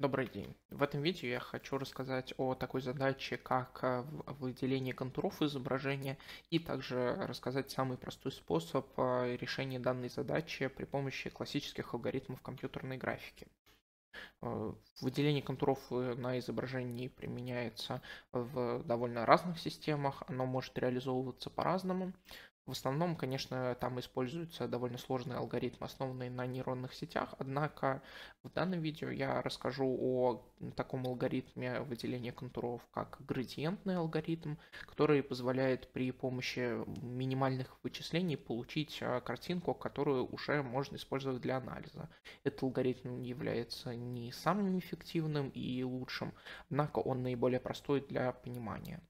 Добрый день. В этом видео я хочу рассказать о такой задаче, как э, выделение контуров изображения, и также рассказать самый простой способ э, решения данной задачи при помощи классических алгоритмов компьютерной графики. Э, выделение контуров на изображении применяется в довольно разных системах, оно может реализовываться по-разному. В основном, конечно, там используются довольно сложные алгоритмы, основанные на нейронных сетях, однако в данном видео я расскажу о таком алгоритме выделения контуров, как градиентный алгоритм, который позволяет при помощи минимальных вычислений получить а, картинку, которую уже можно использовать для анализа. Этот алгоритм является не самым эффективным и лучшим, однако он наиболее простой для понимания.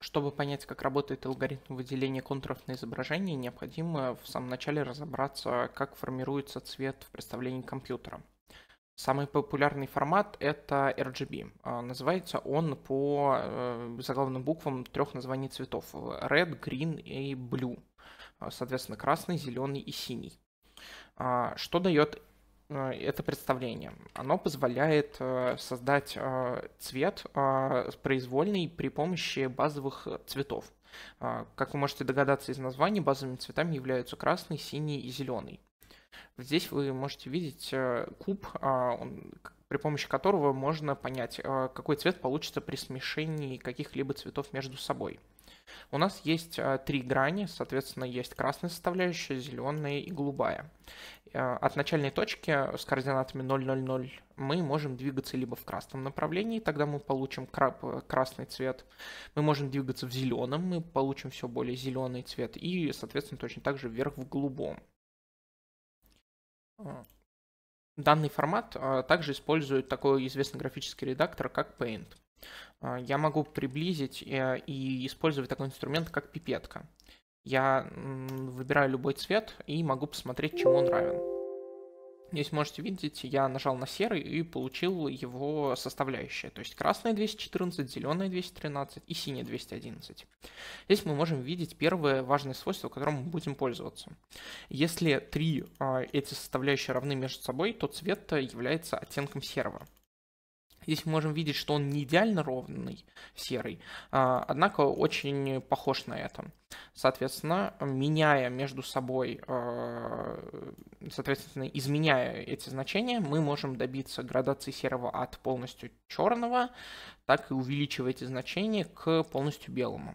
Чтобы понять, как работает алгоритм выделения контуров на изображении, необходимо в самом начале разобраться, как формируется цвет в представлении компьютера. Самый популярный формат это RGB. А, называется он по э, заглавным буквам трех названий цветов. Red, Green и Blue. Соответственно, красный, зеленый и синий. А, что дает Э, это представление. Оно позволяет э, создать э, цвет произвольный при помощи базовых цветов. Как вы можете догадаться из названия, базовыми цветами являются красный, синий и зеленый. Здесь вы можете видеть куб, а, при помощи которого можно понять, какой цвет получится при смешении каких-либо цветов между собой. У нас есть а, три грани, соответственно, есть красная составляющая, зеленая и голубая. Э, от начальной точки с координатами 0,00 мы можем двигаться либо в красном направлении, тогда мы получим красный цвет, мы можем двигаться в зеленом, мы получим все более зеленый цвет, и, соответственно, точно так же вверх в голубом. Э, данный формат а, также использует такой известный графический редактор, как Paint. Э, я могу приблизить э, и использовать такой инструмент, как пипетка. Я выбираю любой цвет и могу посмотреть, чему он равен. Здесь можете видеть, я нажал на серый и получил его составляющие, то есть красная 214, зеленая 213 и синяя 211. Здесь мы можем видеть первое важное свойство, которым мы будем пользоваться. Если три э, эти составляющие равны между собой, то цвет является оттенком серого. Здесь мы можем видеть, что он не идеально ровный, серый, а, однако очень похож на это. Соответственно, меняя между собой, а, соответственно, изменяя эти значения, мы можем добиться градации серого от полностью черного, так и увеличивая эти значения к полностью белому.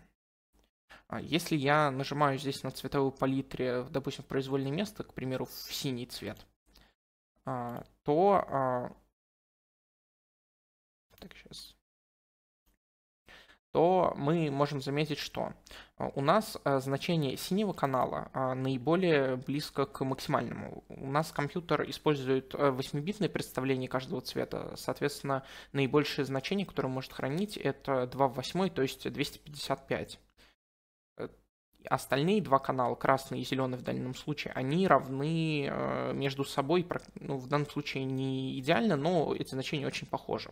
А, если я нажимаю здесь на цветовую палитре, допустим, в произвольное место, к примеру, в синий цвет, то так, сейчас то мы можем заметить, что э, у нас э, значение синего канала э, наиболее близко к максимальному. У нас компьютер использует 8-битное представление каждого цвета, соответственно, наибольшее значение, которое может хранить, это 2 в 8, то есть 255 остальные два канала, красный и зеленый в данном случае, они равны э, между собой, ну, в данном случае не идеально, но эти значения очень похожи.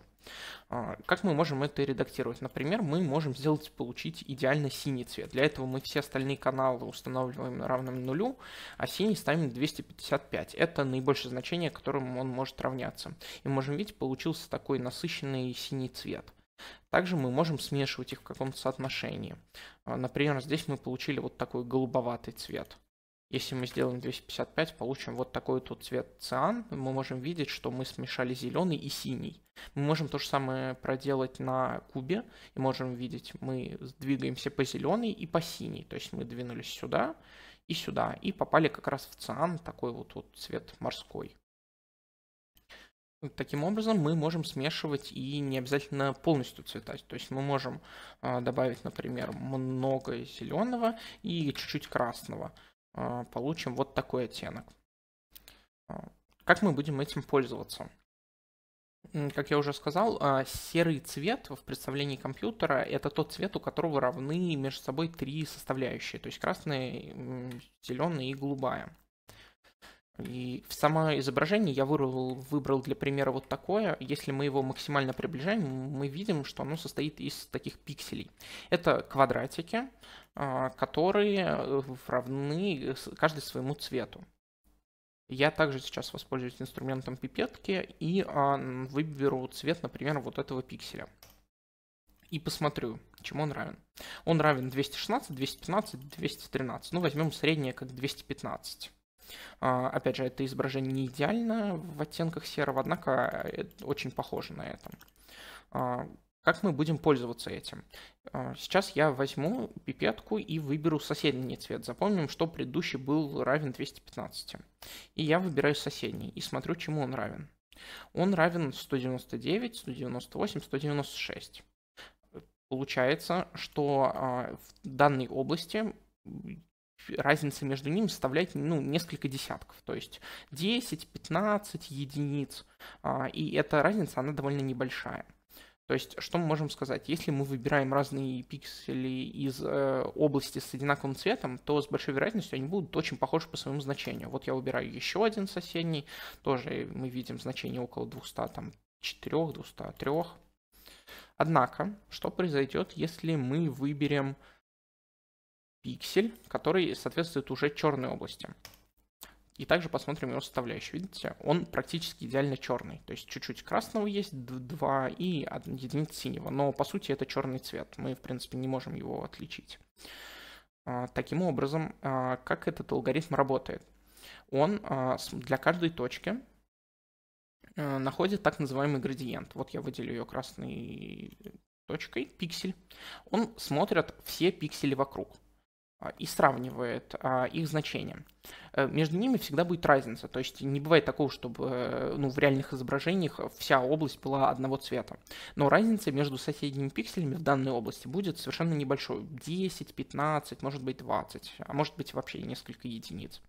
А, как мы можем это редактировать? Например, мы можем сделать, получить идеально синий цвет. Для этого мы все остальные каналы устанавливаем равным нулю, а синий ставим 255. Это наибольшее значение, которому он может равняться. И можем видеть, получился такой насыщенный синий цвет. Также мы можем смешивать их в каком-то соотношении. А, например, здесь мы получили вот такой голубоватый цвет. Если мы сделаем 255, получим вот такой тут цвет циан. Мы можем видеть, что мы смешали зеленый и синий. Мы можем то же самое проделать на кубе. И можем видеть, мы двигаемся по зеленой и по синий. То есть мы двинулись сюда и сюда. И попали как раз в циан, такой вот, вот цвет морской. Таким образом, мы можем смешивать и не обязательно полностью цветать. То есть мы можем а, добавить, например, много зеленого и чуть-чуть красного. А, получим вот такой оттенок. А, как мы будем этим пользоваться? Как я уже сказал, серый цвет в представлении компьютера – это тот цвет, у которого равны между собой три составляющие, то есть красная, зеленая и голубая. И в само изображение я выбрал, выбрал для примера вот такое. Если мы его максимально приближаем, мы видим, что оно состоит из таких пикселей. Это квадратики, а, которые равны каждый своему цвету. Я также сейчас воспользуюсь инструментом пипетки и а, выберу цвет, например, вот этого пикселя. И посмотрю, чему он равен. Он равен 216, 215, 213. Ну, возьмем среднее как 215. А, опять же, это изображение не идеально в оттенках серого, однако э, очень похоже на это. А, как мы будем пользоваться этим? А, сейчас я возьму пипетку и выберу соседний цвет. Запомним, что предыдущий был равен 215. И я выбираю соседний и смотрю, чему он равен. Он равен 199, 198, 196. Получается, что в данной области разница между ними составляет ну, несколько десятков, то есть 10-15 единиц, а, и эта разница, она довольно небольшая. То есть, что мы можем сказать? Если мы выбираем разные пиксели из э, области с одинаковым цветом, то с большой вероятностью они будут очень похожи по своему значению. Вот я выбираю еще один соседний, тоже мы видим значение около 200, там, 4, 203. Однако, что произойдет, если мы выберем пиксель, который соответствует уже черной области. И также посмотрим его составляющую. Видите, он практически идеально черный. То есть чуть-чуть красного есть, 2 и 1 единица синего. Но по сути это черный цвет. Мы, в принципе, не можем его отличить. А, таким образом, а, как этот алгоритм работает? Он а, для каждой точки находит так называемый градиент. Вот я выделю ее красной точкой, пиксель. Он смотрит все пиксели вокруг. А, и сравнивает а, их значения. Э, между ними всегда будет разница, то есть не бывает такого, чтобы э, ну, в реальных изображениях вся область была одного цвета. Но разница между соседними пикселями в данной области будет совершенно небольшой, 10, 15, может быть 20, а может быть вообще несколько единиц.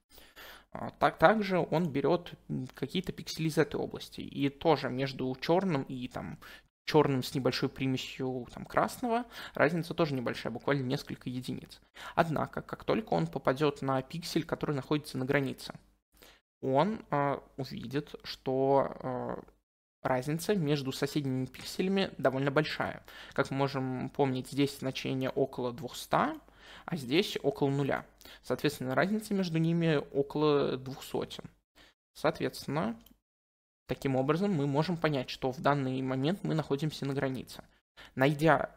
А, так, также он берет какие-то пиксели из этой области. И тоже между черным и там, черным с небольшой примесью там, красного, разница тоже небольшая, буквально несколько единиц. Однако, как только он попадет на пиксель, который находится на границе, он э, увидит, что э, разница между соседними пикселями довольно большая. Как мы можем помнить, здесь значение около 200, а здесь около нуля. Соответственно, разница между ними около двух сотен Соответственно, Таким образом, мы можем понять, что в данный момент мы находимся на границе. Найдя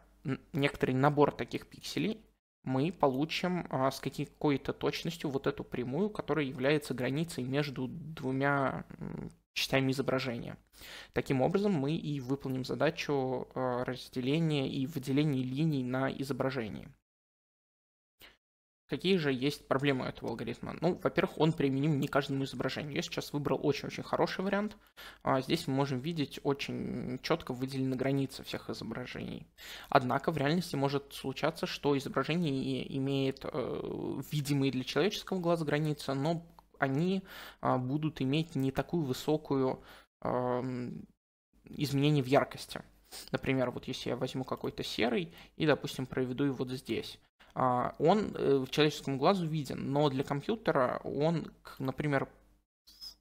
некоторый набор таких пикселей, мы получим а, с какой-то точностью вот эту прямую, которая является границей между двумя частями изображения. Таким образом, мы и выполним задачу а, разделения и выделения линий на изображении. Какие же есть проблемы этого алгоритма? Ну, во-первых, он применим не каждому изображению. Я сейчас выбрал очень-очень хороший вариант. А, здесь мы можем видеть очень четко выделены границы всех изображений. Однако в реальности может случаться, что изображение имеет э, видимые для человеческого глаза границы, но они а, будут иметь не такую высокую изменение в яркости. Например, вот если я возьму какой-то серый и, допустим, проведу его вот здесь, а, он э, в человеческом глазу виден, но для компьютера он, например,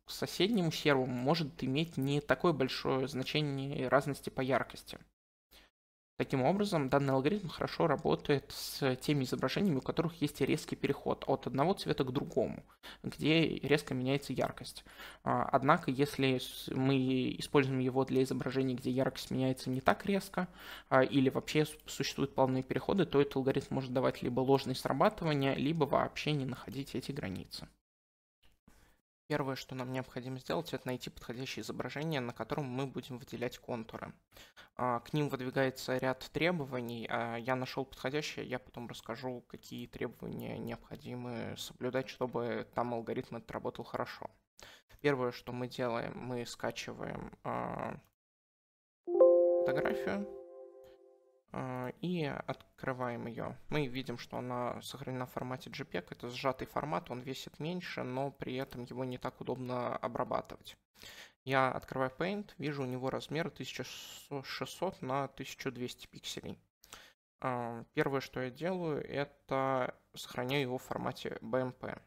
к соседнему серву может иметь не такое большое значение разности по яркости. Таким образом, данный алгоритм хорошо работает с теми изображениями, у которых есть резкий переход от одного цвета к другому, где резко меняется яркость. А, однако, если мы используем его для изображений, где яркость меняется не так резко, а, или вообще существуют плавные переходы, то этот алгоритм может давать либо ложные срабатывания, либо вообще не находить эти границы. Первое, что нам необходимо сделать, это найти подходящее изображение, на котором мы будем выделять контуры. А, к ним выдвигается ряд требований. А, я нашел подходящее, я потом расскажу, какие требования необходимы соблюдать, чтобы там алгоритм работал хорошо. Первое, что мы делаем, мы скачиваем а, фотографию а, и открываем ее. Мы видим, что она сохранена в формате JPEG. Это сжатый формат, он весит меньше, но при этом его не так удобно обрабатывать. Я открываю Paint, вижу у него размер 1600 на 1200 пикселей. А, первое, что я делаю, это сохраняю его в формате BMP.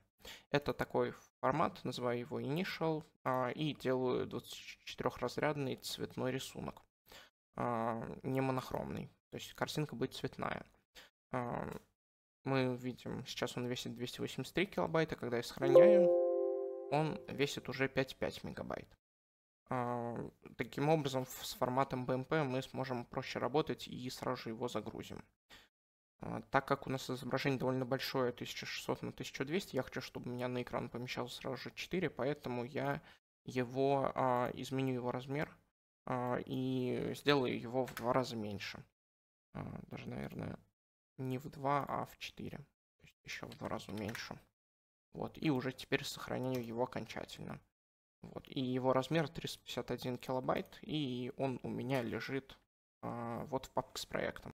Это такой формат, называю его Initial, а, и делаю 24-разрядный цветной рисунок, не монохромный. То есть картинка будет цветная. Мы видим, сейчас он весит 283 килобайта, когда я сохраняю, он весит уже 5,5 мегабайт. Таким образом, с форматом BMP мы сможем проще работать и сразу же его загрузим. А, так как у нас изображение довольно большое, 1600 на 1200, я хочу, чтобы у меня на экран помещалось сразу же 4, поэтому я его, а, изменю его размер а, и сделаю его в два раза меньше. А, даже, наверное, не в 2, а в 4. То есть еще в два раза меньше. Вот, и уже теперь сохраняю его окончательно. Вот, и его размер 351 килобайт, и он у меня лежит э, вот в папке с проектом.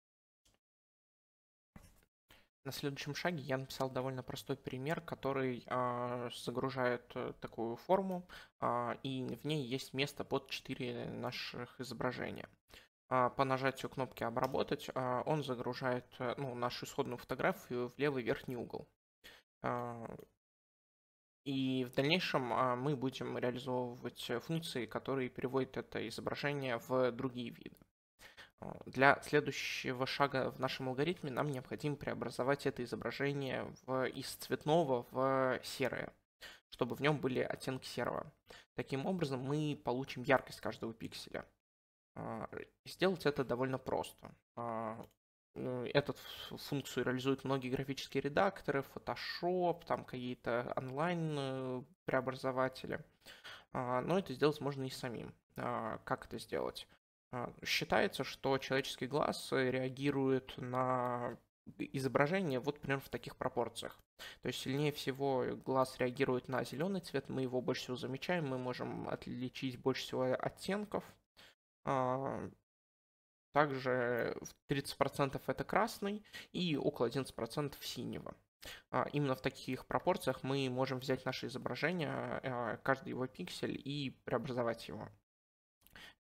На следующем шаге я написал довольно простой пример, который а, э, загружает такую форму, э, и в ней есть место под 4 наших изображения. А, по нажатию кнопки «Обработать» а, он загружает э, ну, нашу исходную фотографию в левый верхний угол. А, и в дальнейшем мы будем реализовывать э, функции, которые переводят это изображение в другие виды. Для следующего шага в нашем алгоритме нам необходимо преобразовать это изображение в, из цветного в серое, чтобы в нем были оттенки серого. Таким образом мы получим яркость каждого пикселя. А, сделать это довольно просто. А, ну, эту функцию реализуют многие графические редакторы, Photoshop, там какие-то онлайн э, преобразователи. А, но это сделать можно и самим. Как это сделать? Считается, что человеческий глаз реагирует на изображение вот примерно в таких пропорциях. То есть сильнее всего глаз реагирует на зеленый цвет, мы его больше всего замечаем, мы можем отличить больше всего оттенков – а, также 30% это красный и около 11% синего. А, именно в таких пропорциях мы можем взять наше изображение, а, каждый его пиксель и преобразовать его.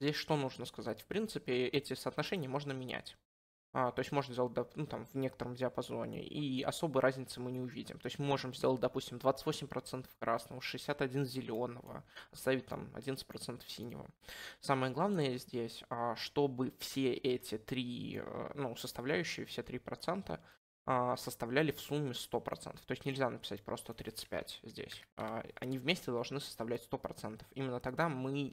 Здесь что нужно сказать? В принципе, эти соотношения можно менять. А, то есть можно сделать ну, там, в некотором диапазоне, и особой разницы мы не увидим. То есть мы можем сделать, допустим, 28% красного, 61% зеленого, оставить там 11% синего. Самое главное здесь, а, чтобы все эти три э, ну, составляющие, все 3% а, составляли в сумме 100%. То есть нельзя написать просто 35 здесь. А, они вместе должны составлять 100%. Именно тогда мы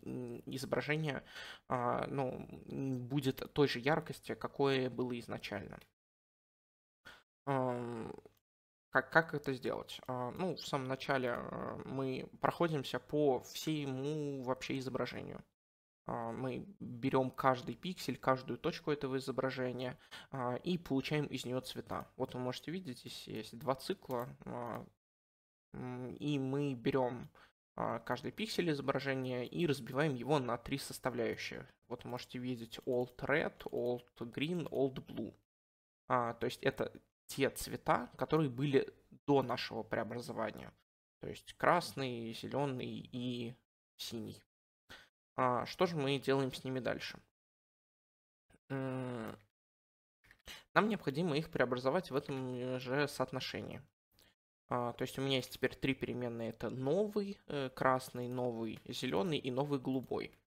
изображение а, ну, будет той же яркости, какое было изначально. Как, как это сделать? Ну, в самом начале мы проходимся по всему вообще изображению. А, мы берем каждый пиксель, каждую точку этого изображения а, и получаем из нее цвета. Вот вы можете видеть, здесь есть два цикла, а, и мы берем каждый пиксель изображения и разбиваем его на три составляющие. Вот вы можете видеть old Red, old Green, old Blue. То есть это те цвета, которые были до нашего преобразования. То есть красный, зеленый и синий. А что же мы делаем с ними дальше? Нам необходимо их преобразовать в этом э, же соотношении. А, то есть у меня есть теперь три переменные. Это новый, э, красный, новый, зеленый и новый голубой.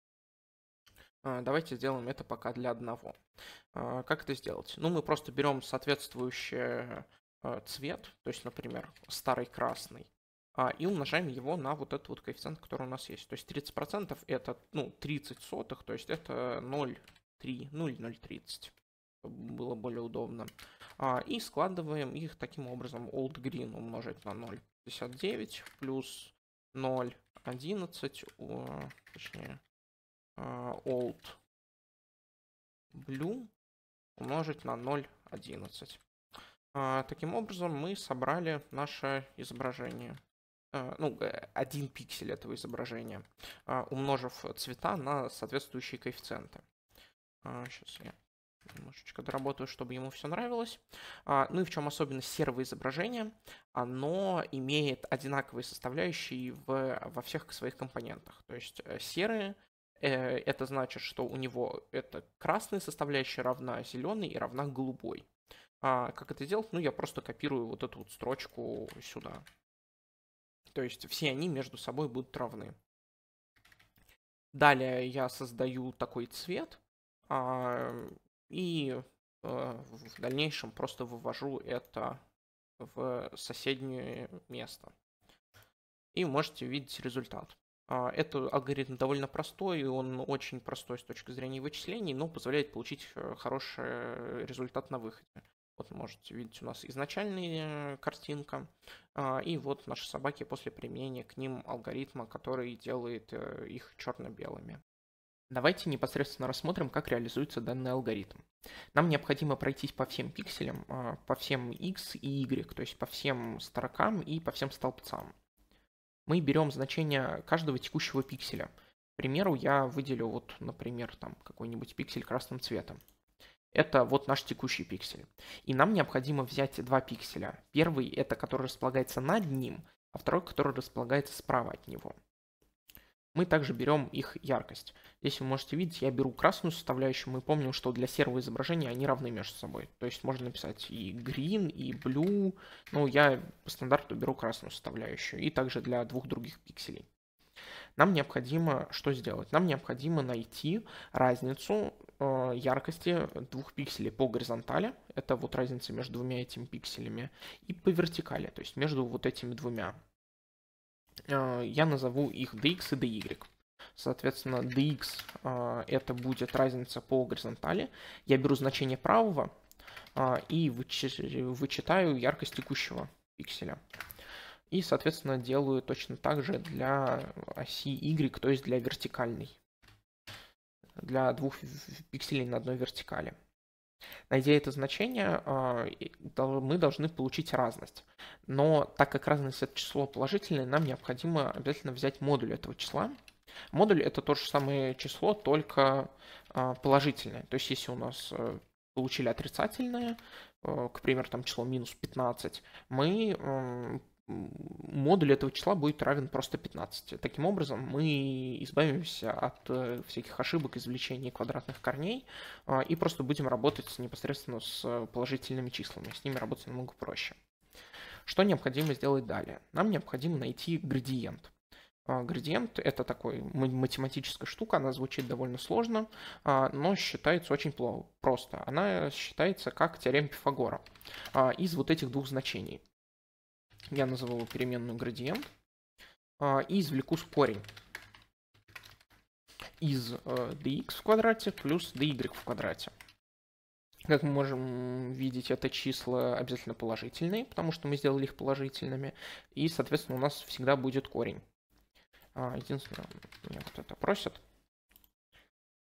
А, давайте сделаем это пока для одного. А, как это сделать? Ну, мы просто берем соответствующий э, цвет, то есть, например, старый красный, а, и умножаем его на вот этот вот коэффициент, который у нас есть. То есть 30% это ну, 30 сотых, то есть это 0,3, 0,30 было более удобно. А, и складываем их таким образом old green умножить на 0,59 плюс 0,11, точнее, а, old blue умножить на 0,11. Таким образом мы собрали наше изображение. Э, ну, э, один пиксель этого изображения, э, умножив цвета на соответствующие коэффициенты. Сейчас а, я немножечко доработаю, чтобы ему все нравилось. А, ну и в чем особенность серого изображения? Оно имеет одинаковые составляющие в, во всех своих компонентах. То есть серые это значит, что у него это красная составляющая равна зеленой и равна голубой. А как это делать? Ну, я просто копирую вот эту вот строчку сюда. То есть все они между собой будут равны. Далее я создаю такой цвет а, и э, в дальнейшем просто вывожу это в соседнее место. И можете видеть результат. А, это алгоритм довольно простой, он очень простой с точки зрения вычислений, но позволяет получить э, хороший результат на выходе. Вот можете видеть у нас изначальная э, картинка. А, и вот наши собаки после применения к ним алгоритма, который делает э, их черно-белыми. Давайте непосредственно рассмотрим, как реализуется данный алгоритм. Нам необходимо пройтись по всем пикселям, а, по всем x и y, то есть по всем строкам и по всем столбцам. Мы берем значение каждого текущего пикселя. К примеру, я выделю вот, например, там какой-нибудь пиксель красным цветом. Это вот наш текущий пиксель. И нам необходимо взять два пикселя. Первый это который располагается над ним, а второй, который располагается справа от него. Мы также берем их яркость. Здесь вы можете видеть, я беру красную составляющую. Мы помним, что для серого изображения они равны между собой. То есть можно написать и green, и blue. но я по стандарту беру красную составляющую. И также для двух других пикселей. Нам необходимо что сделать? Нам необходимо найти разницу Э, яркости двух пикселей по горизонтали, это вот разница между двумя этими пикселями, и по вертикали, то есть между вот этими двумя. Э, я назову их dx и dy. Соответственно, dx э, это будет разница по горизонтали. Я беру значение правого и вычитаю яркость текущего пикселя. И, соответственно, делаю точно так же для оси y, то есть для вертикальной для двух пикселей на одной вертикали. Найдя это значение, а, мы должны получить разность. Но так как разность это число положительное, нам необходимо обязательно взять модуль этого числа. Модуль это то же самое число, только а, положительное. То есть если у нас э, получили отрицательное, э, к примеру, там число минус 15, мы модуль этого числа будет равен просто 15. Таким образом, мы избавимся от э, всяких ошибок извлечения квадратных корней а, и просто будем работать непосредственно с э, положительными числами. С ними работать намного проще. Что необходимо сделать далее? Нам необходимо найти градиент. А, градиент — это такой математическая штука, она звучит довольно сложно, а, но считается очень просто. Она считается как теорема Пифагора из вот этих двух значений. Я назову его переменную градиент. А, и извлеку корень из э, dx в квадрате плюс dy в квадрате. Как мы можем видеть, это числа обязательно положительные, потому что мы сделали их положительными. И, соответственно, у нас всегда будет корень. А, единственное, меня вот это просят.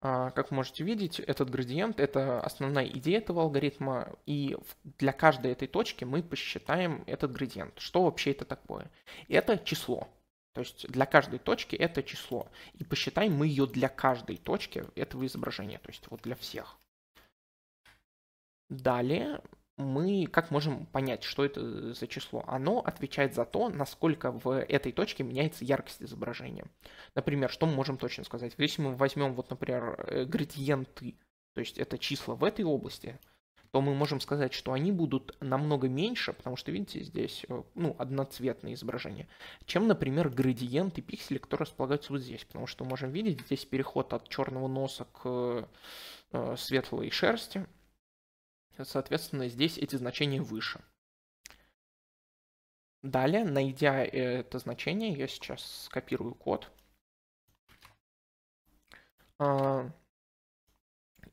А, как вы можете видеть, этот градиент – это основная идея этого алгоритма, и для каждой этой точки мы посчитаем этот градиент. Что вообще это такое? Это число. То есть для каждой точки это число. И посчитаем мы ее для каждой точки этого изображения, то есть вот для всех. Далее мы как можем понять, что это за число? Оно отвечает за то, насколько в этой точке меняется яркость изображения. Например, что мы можем точно сказать? Если мы возьмем, вот, например, э, градиенты, то есть это числа в этой области, то мы можем сказать, что они будут намного меньше, потому что, видите, здесь э, ну, одноцветное изображение, чем, например, градиенты пикселей, которые располагаются вот здесь, потому что мы можем видеть здесь переход от черного носа к э, светлой шерсти, Соответственно, здесь эти значения выше. Далее, найдя это значение, я сейчас скопирую код. А,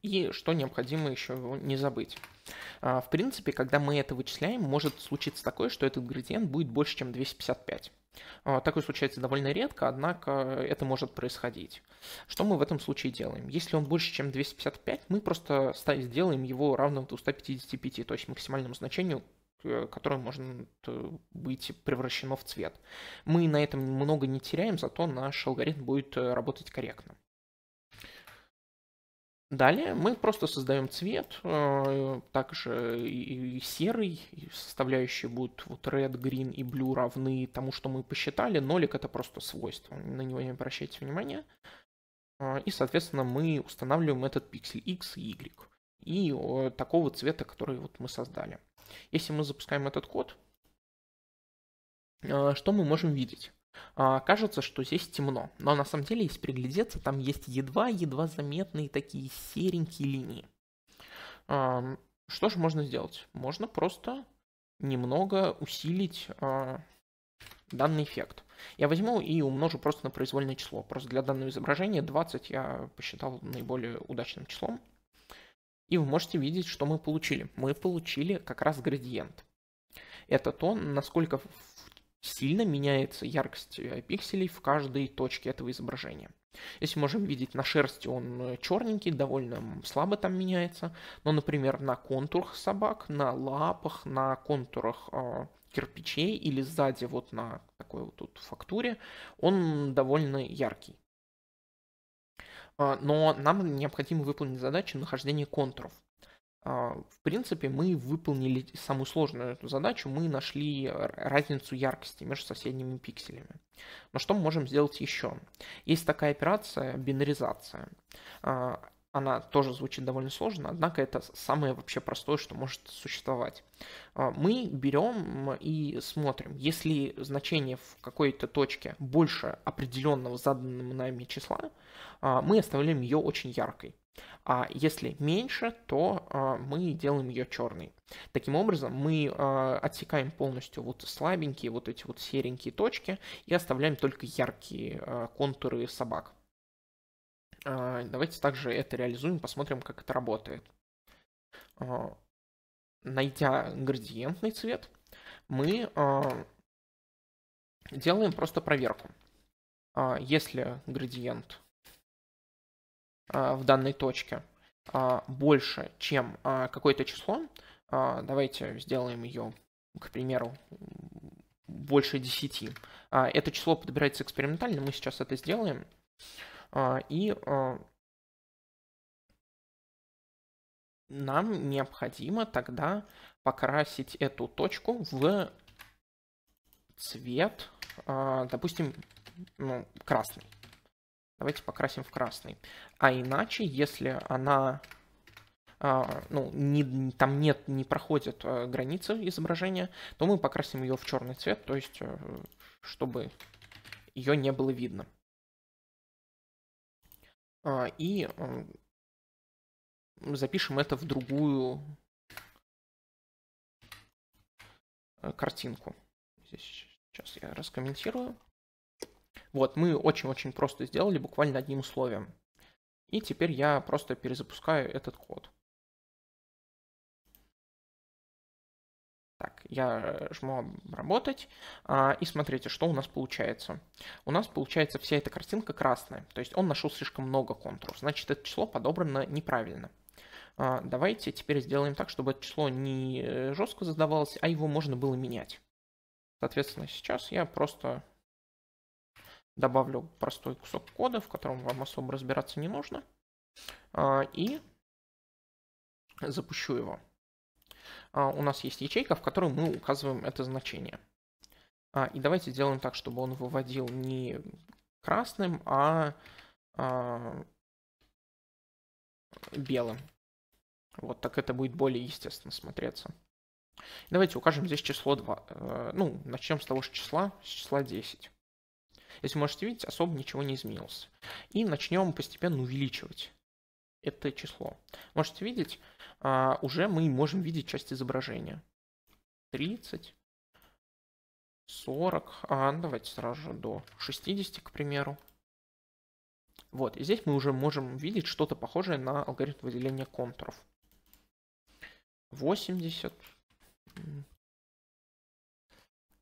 и что необходимо еще не забыть. А, в принципе, когда мы это вычисляем, может случиться такое, что этот градиент будет больше, чем 255. А, такое случается довольно редко, однако э, это может происходить. Что мы в этом случае делаем? Если он больше, чем 255, мы просто сделаем его равным 255, то есть максимальному значению, э, которое может э, быть превращено в цвет. Мы на этом много не теряем, зато наш алгоритм будет работать корректно. Далее мы просто создаем цвет, э, также и серый, и составляющие будут вот red, green и blue равны тому, что мы посчитали. Нолик это просто свойство, на него не обращайте внимания. Э, и, соответственно, мы устанавливаем этот пиксель x и y. И такого цвета, который вот мы создали. Если мы запускаем этот код, э, что мы можем видеть? А, кажется, что здесь темно, но на самом деле, если приглядеться, там есть едва-едва заметные такие серенькие линии. Что же можно сделать? Можно просто немного усилить а, данный эффект. Я возьму и умножу просто на произвольное число. Просто для данного изображения 20 я посчитал наиболее удачным числом. И вы можете видеть, что мы получили. Мы получили как раз градиент. Это то, насколько сильно меняется яркость э, пикселей в каждой точке этого изображения. Если можем видеть, на шерсти он э, черненький, довольно слабо там меняется, но, например, на контурах собак, на лапах, на контурах э, кирпичей или сзади вот на такой вот тут фактуре, он довольно яркий. А, но нам необходимо выполнить задачу нахождения контуров. А, в принципе, мы выполнили самую сложную эту задачу, мы нашли разницу яркости между соседними пикселями. Но что мы можем сделать еще? Есть такая операция бинаризация. А, она тоже звучит довольно сложно, однако это самое вообще простое, что может существовать. А, мы берем и смотрим, если значение в какой-то точке больше определенного заданного нами числа, мы оставляем ее очень яркой. А если меньше, то а, мы делаем ее черной. Таким образом, мы а, отсекаем полностью вот слабенькие, вот эти вот серенькие точки и оставляем только яркие а, контуры собак. А, давайте также это реализуем, посмотрим, как это работает. А, найдя градиентный цвет, мы а, делаем просто проверку. А, если градиент а, в данной точке а, больше, чем а, какое-то число, давайте сделаем ее, к примеру, больше 10. Это число подбирается экспериментально, мы сейчас это сделаем. И нам необходимо тогда покрасить эту точку в цвет, допустим, ну, красный. Давайте покрасим в красный. А иначе, если она а, ну, не, там нет, не проходит э, границы изображения, то мы покрасим ее в черный цвет, то есть, э, чтобы ее не было видно. А, и э, запишем это в другую картинку. Здесь сейчас я раскомментирую. Вот, мы очень-очень просто сделали, буквально одним условием. И теперь я просто перезапускаю этот код. Так, я жму «Работать», а, и смотрите, что у нас получается. У нас получается вся эта картинка красная, то есть он нашел слишком много контуров, значит, это число подобрано неправильно. А, давайте теперь сделаем так, чтобы это число не э, жестко задавалось, а его можно было менять. Соответственно, сейчас я просто добавлю простой кусок кода, в котором вам особо разбираться не нужно, а, и запущу его. А, у нас есть ячейка, в которой мы указываем это значение. А, и давайте сделаем так, чтобы он выводил не красным, а белым. Вот так это будет более естественно смотреться. Давайте укажем здесь число 2. Э, ну, начнем с того же числа, с числа 10. Если можете видеть, особо ничего не изменилось. И начнем постепенно увеличивать это число. Можете видеть, а, уже мы можем видеть часть изображения. 30, 40, а, давайте сразу же до 60, к примеру. Вот, и здесь мы уже можем видеть что-то похожее на алгоритм выделения контуров. 80,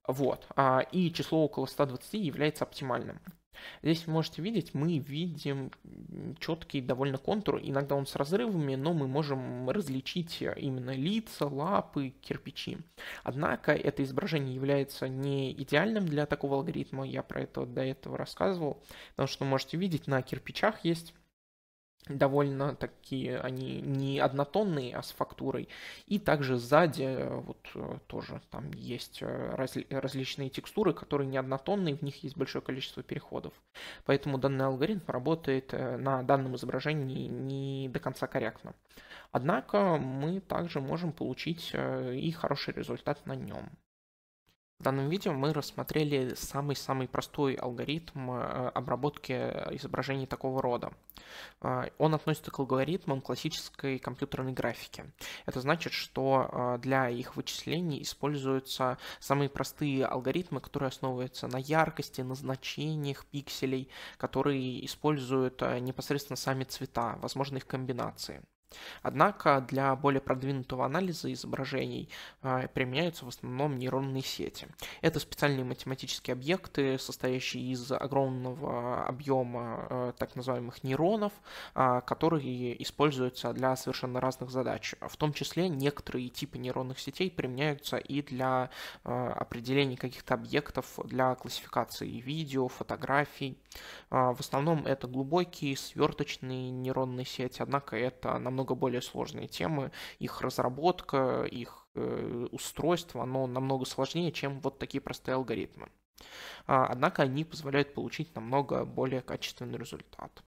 вот. А, и число около 120 является оптимальным. Здесь вы можете видеть, мы видим четкий довольно контур, иногда он с разрывами, но мы можем различить э, именно лица, лапы, кирпичи. Однако это изображение является не идеальным для такого алгоритма, я про это до этого рассказывал, потому что вы можете видеть, на кирпичах есть довольно такие они не однотонные, а с фактурой. И также сзади э, вот э, тоже там есть э, разли- различные текстуры, которые не однотонные, в них есть большое количество переходов. Поэтому данный алгоритм работает на данном изображении не до конца корректно. Однако мы также можем получить и хороший результат на нем. В данном видео мы рассмотрели самый-самый простой алгоритм э, обработки изображений такого рода. Э, он относится к алгоритмам классической компьютерной графики. Это значит, что э, для их вычислений используются самые простые алгоритмы, которые основываются на яркости, на значениях пикселей, которые используют непосредственно сами цвета, возможно их комбинации. Однако для более продвинутого анализа изображений а, применяются в основном нейронные сети. Это специальные математические объекты, состоящие из огромного объема э, так называемых нейронов, а, которые используются для совершенно разных задач. В том числе некоторые типы нейронных сетей применяются и для э, определения каких-то объектов для классификации видео, фотографий а, в основном это глубокие, сверточные нейронные сети, однако это намного более сложные темы. Их разработка, их э, устройство, оно намного сложнее, чем вот такие простые алгоритмы. А, однако они позволяют получить намного более качественный результат.